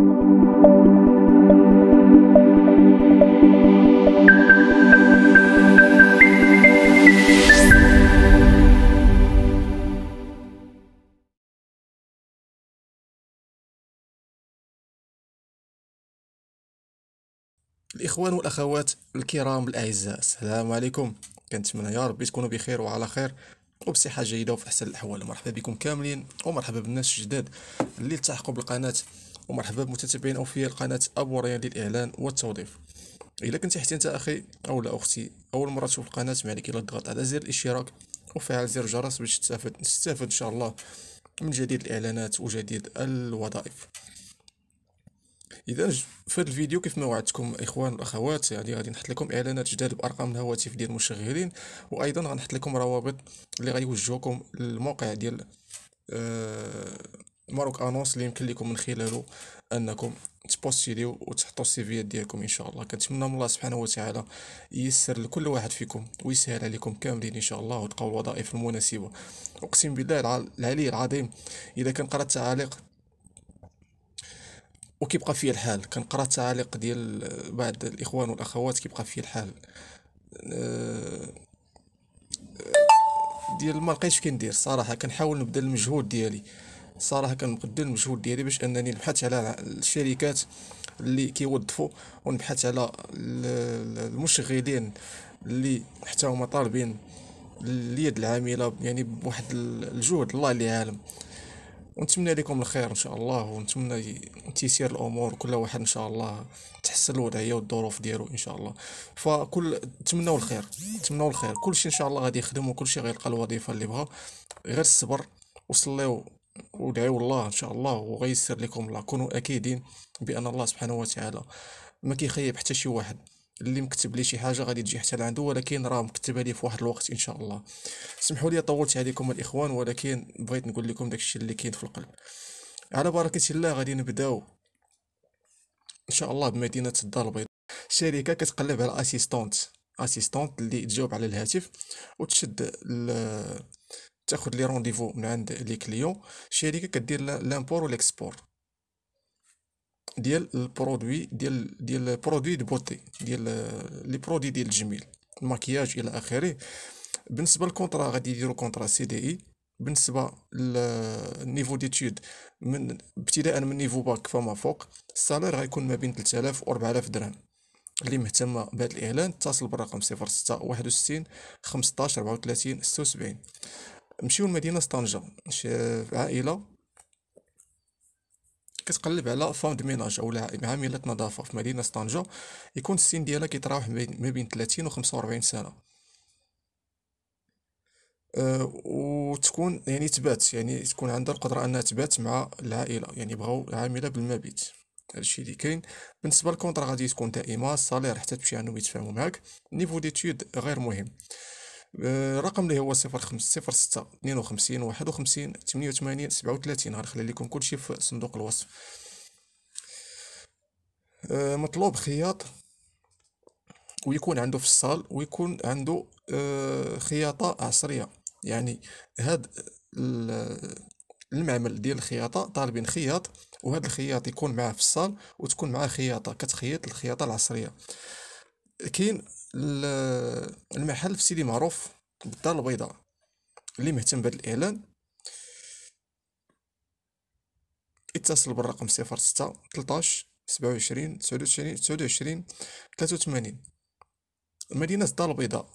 الاخوان والاخوات الكرام الاعزاء السلام عليكم كنتمنى يا ربي تكونوا بخير وعلى خير وبصحه جيده وفي احسن الاحوال مرحبا بكم كاملين ومرحبا بالناس الجداد اللي التحقوا بالقناه ومرحبا بمتتبعين اوفياء قناه ابو ريان للاعلان والتوظيف الا كنت حتى انت اخي او لا اختي اول مره تشوف القناه ما عليك الا تضغط على زر الاشتراك وفعل زر الجرس باش تستافد تستافد ان شاء الله من جديد الاعلانات وجديد الوظائف اذا في هذا الفيديو كيف ما وعدتكم اخوان الاخوات يعني غادي نحط لكم اعلانات جداد بارقام الهواتف ديال المشغلين وايضا غنحط لكم روابط اللي غيوجهوكم للموقع ديال آه، ماروك انونس اللي يمكن لكم من خلاله انكم تبوستيليو وتحطوا السيفيات ديالكم ان شاء الله كنتمنى من الله سبحانه وتعالى ييسر لكل واحد فيكم ويسهل عليكم كاملين ان شاء الله وتلقاو الوظائف المناسبه اقسم بالله العلي العظيم اذا كان قرات تعاليق وكيبقى في الحال كنقرا التعاليق ديال بعض الاخوان والاخوات كيبقى في الحال أه، أه، ديال ما لقيتش كندير صراحه كنحاول نبدل المجهود ديالي صراحه كنقدر المجهود ديالي باش انني نبحث على الشركات اللي كيوظفوا ونبحث على المشغلين اللي حتى هما طالبين اليد العامله يعني بواحد الجهد الله اللي عالم ونتمنى لكم الخير ان شاء الله ونتمنى تيسير الامور كل واحد ان شاء الله تحسن الوضعيه والظروف ديالو ان شاء الله فكل تمنوا الخير تمنوا الخير كلشي ان شاء الله غادي يخدم شيء غيلقى الوظيفه اللي بغا غير الصبر وصليو ودعوا الله ان شاء الله وغيسر لكم الله كونوا اكيدين بان الله سبحانه وتعالى ما كيخيب حتى شي واحد اللي مكتب لي شي حاجه غادي تجي حتى لعندو ولكن راه مكتبه لي في واحد الوقت ان شاء الله سمحوا لي طولت عليكم الاخوان ولكن بغيت نقول لكم داكشي اللي كاين في القلب على بركه الله غادي نبداو ان شاء الله بمدينه الدار البيضاء شركه كتقلب على اسيستونت اسيستونت اللي تجاوب على الهاتف وتشد تاخذ لي رونديفو من عند لي كليون شركه كدير لامبور والاكسبور ديال البرودوي ديال ديال برودوي دو بوتي ديال لي برودوي ديال الجميل الماكياج الى اخره بالنسبه للكونطرا غادي يديروا كونطرا سي دي اي بالنسبه للنيفو ديتود من ابتداء من نيفو باك فما فوق السالير غيكون ما بين 3000 و 4000 درهم اللي مهتم بهذا الاعلان اتصل بالرقم 06 61 15 34 76 مشيو لمدينة طنجة عائلة كتقلب على فام دو ميناج او عاملة نظافة في مدينة طنجة يكون السن ديالها كيتراوح ما بين 30 و 45 سنة آه، وتكون يعني تبات يعني تكون عندها القدرة انها تبات مع العائلة يعني بغاو عاملة بالمبيت هادشي اللي كاين بالنسبة للكونطرا غادي تكون دائمة الصالير حتى تمشي عندهم يتفاهموا معاك نيفو ديتود غير مهم الرقم آه، اللي هو 06 52 51 88 37 غنخلي لكم كلشي في صندوق الوصف آه، مطلوب خياط ويكون عنده في الصال ويكون عنده آه، خياطة عصرية يعني هاد المعمل ديال الخياطة طالبين خياط وهاد الخياط يكون معاه في الصال وتكون معاه خياطة كتخيط الخياطة العصرية كاين المحل في سيدي معروف بالدار البيضاء اللي مهتم بهذا الاعلان اتصل بالرقم 06 13 27 29 29 83 مدينة الدار البيضاء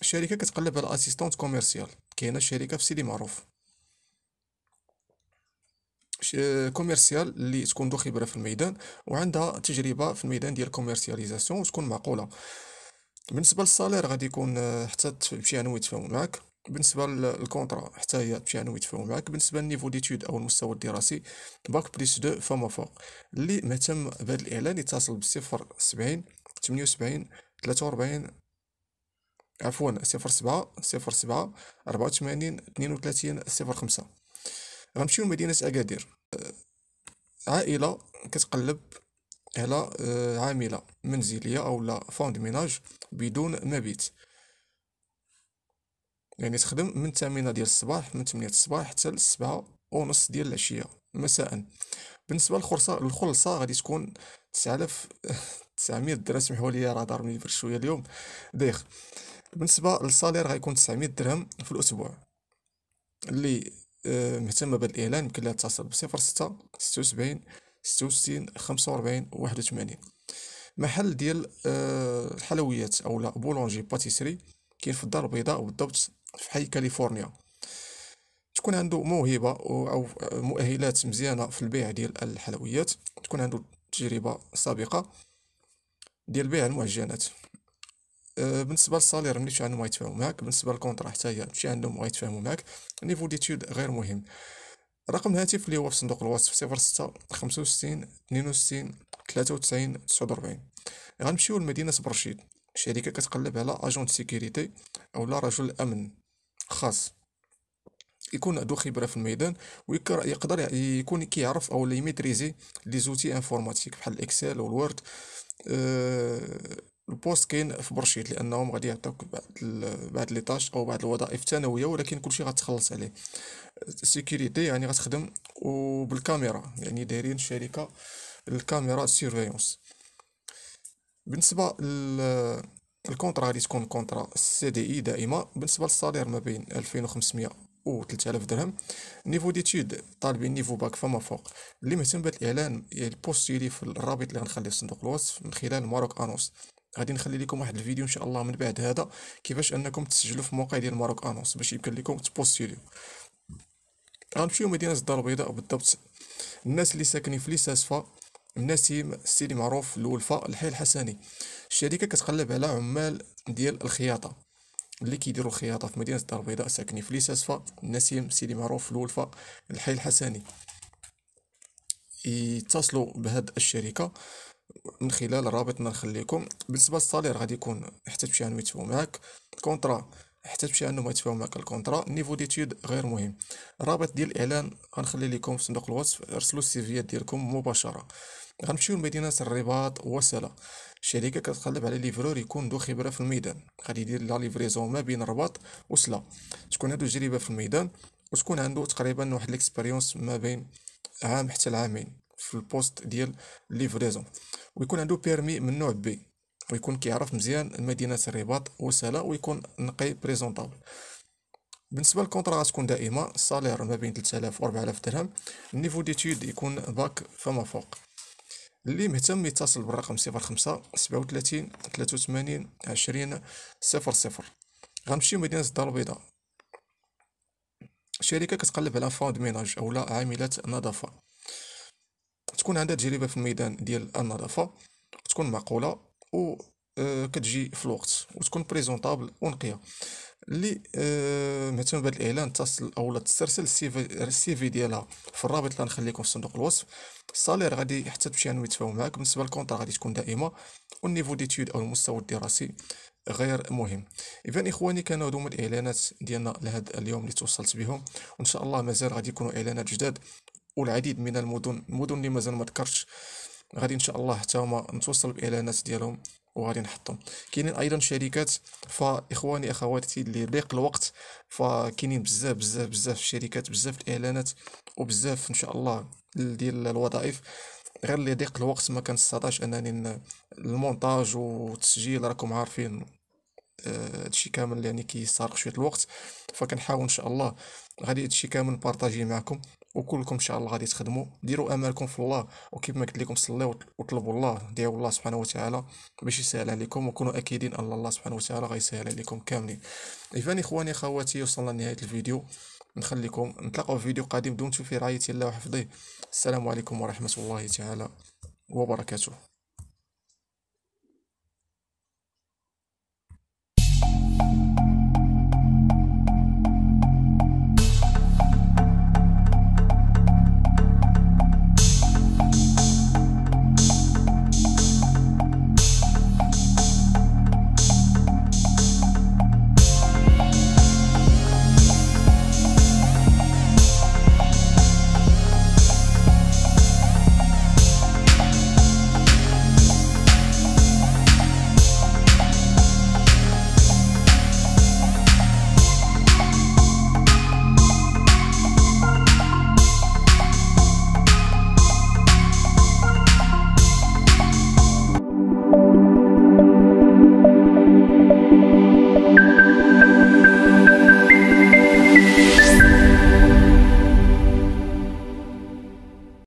شركة كتقلب على اسيستونت كوميرسيال كاينة شركة في سيدي معروف كوميرسيال اللي تكون ذو خبره في الميدان وعندها تجربه في الميدان ديال كوميرسياليزاسيون وتكون معقوله بالنسبه للسالير غادي يكون آه، حتى تمشي يعني انا يتفاهموا معاك بالنسبه للكونترا حتى هي تمشي يعني انا يتفاهموا معاك بالنسبه للنيفو ديتود او المستوى الدراسي باك بليس دو فما فوق اللي مهتم بهذا الاعلان يتصل ب سبعين تمنية وسبعين تلاتة عفوا صفر سبعة صفر سبعة ربعة صفر خمسة غنمشيو لمدينة أكادير عائله كتقلب على آه، عامله منزليه او لا فوند ميناج بدون مبيت يعني تخدم من 8 ديال الصباح من 8 الصباح حتى ل 7 ونص ديال العشيه مساء بالنسبه للخرصه الخلصه غادي تكون 9000 900 درهم سمحوا لي راه ضاربني البرد شويه اليوم دايخ بالنسبه للصالير غيكون 900 درهم في الاسبوع اللي آه، مهتمة بهذا الإعلان يمكن لها تتصل بصفر ستة ستة وسبعين ستة وستين خمسة واحد وثمانين محل ديال آه، الحلويات أو لا بولونجي باتيسري كاين في الدار البيضاء بالضبط في حي كاليفورنيا تكون عنده موهبة أو مؤهلات مزيانة في البيع ديال الحلويات تكون عنده تجربة سابقة ديال بيع المعجنات Euh, بالنسبه للصالير ملي تمشي عندهم غيتفاهموا معاك بالنسبه للكونطرا حتى هي تمشي عندهم غيتفاهموا معاك نيفو ديتود غير مهم رقم الهاتف اللي هو في صندوق الوصف 06 65 62 93 49 غنمشيو لمدينه برشيد شركه كتقلب على اجونت سيكوريتي اولا رجل امن خاص يكون عنده خبره في الميدان ويقدر يكون كيعرف او لا يميتريزي لي زوتي انفورماتيك بحال الاكسل والوورد أه euh البوست كاين في برشيد لانهم غادي يعطيوك بعض بعض لي طاش او بعض الوظائف الثانويه ولكن كلشي غتخلص عليه سيكوريتي يعني غتخدم وبالكاميرا يعني دايرين شركه الكاميرا سيرفيونس بالنسبه الكونترا غادي تكون كونترا سي دي اي دائمه بالنسبه للصالير ما بين 2500 و 3000 درهم نيفو ديتود طالبين نيفو باك فما فوق اللي مهتم بالاعلان يعني البوستيلي في الرابط اللي غنخليه في صندوق الوصف من خلال ماروك انوس غادي نخلي لكم واحد الفيديو ان شاء الله من بعد هذا كيفاش انكم تسجلوا في موقع ديال ماروك انونس باش يمكن لكم تبوستيليو غنمشيو مدينه الدار البيضاء بالضبط الناس اللي ساكنين في ليساسفا نسيم السيدي معروف الولفة الحي الحسني الشركة كتقلب على عمال ديال الخياطة اللي كيديروا الخياطة في مدينة الدار البيضاء ساكنين في ليساسفا نسيم السيدي معروف الولفة الحي الحسني يتصلوا بهاد الشركة من خلال رابط نخليكم بالنسبه للصالير غادي يكون حتى تمشي انه يتفاهم معاك كونطرا حتى تمشي انه ما يتفاهم معاك الكونطرا نيفو ديتود غير مهم الرابط ديال الاعلان غنخلي لكم في صندوق الوصف ارسلوا السيفيات ديالكم مباشره غنمشيو لمدينه الرباط وسلا الشركه كتقلب على ليفرور يكون ذو خبره في الميدان غادي يدير لا ليفريزون ما بين الرباط وسلا تكون عندو تجربه في الميدان وتكون عنده تقريبا واحد ليكسبيريونس ما بين عام حتى العامين في البوست ديال ليفريزون ويكون عنده بيرمي من نوع بي ويكون كيعرف مزيان مدينه الرباط وسهله ويكون نقي بريزونطابل بالنسبه للكونطرا غتكون دائمه الصالير ما بين 3000 و 4000 درهم النيفو ديتود يكون باك فما فوق اللي مهتم يتصل بالرقم 05 37 83 20 00 غنمشيو مدينه الدار البيضاء شركه كتقلب على فوند ميناج اولا عامله نظافه تكون عندها تجربه في الميدان ديال النظافه تكون معقوله و آه، كتجي في الوقت وتكون بريزونطابل ونقيه اللي آه، مهتم بهذا الاعلان تصل لا تسترسل السي في ديالها في الرابط اللي لكم في صندوق الوصف الصالير غادي حتى تمشي انا يتفاهم معاك بالنسبه للكونتر غادي تكون دائمه والنيفو ديتيود او المستوى الدراسي غير مهم اذا اخواني كانوا هذوما الاعلانات ديالنا لهذا اليوم اللي توصلت بهم وان شاء الله مازال غادي يكونوا اعلانات جداد والعديد من المدن المدن اللي مازال ما ذكرتش غادي ان شاء الله حتى هما نتوصل بالاعلانات ديالهم وغادي نحطهم كاينين ايضا شركات فاخواني اخواتي اللي ضيق الوقت فكاينين بزاف بزاف بزاف الشركات بزاف الاعلانات وبزاف ان شاء الله ديال الوظائف غير اللي ضيق الوقت ما كنستطاش انني المونتاج والتسجيل راكم عارفين آه، هادشي آه كامل يعني كيسرق شويه الوقت فكنحاول ان شاء الله غادي هادشي كامل نبارطاجيه معكم وكلكم ان شاء الله غادي تخدموا ديروا امالكم في الله وكيف ما قلت لكم صليوا وطلبوا الله ديال الله سبحانه وتعالى باش يسهل عليكم وكونوا اكيدين ان الله سبحانه وتعالى غيسهل عليكم كاملين اذا اخواني خواتي وصلنا لنهايه الفيديو نخليكم نتلاقاو في فيديو قادم دمتم في رعايه الله وحفظه السلام عليكم ورحمه الله تعالى وبركاته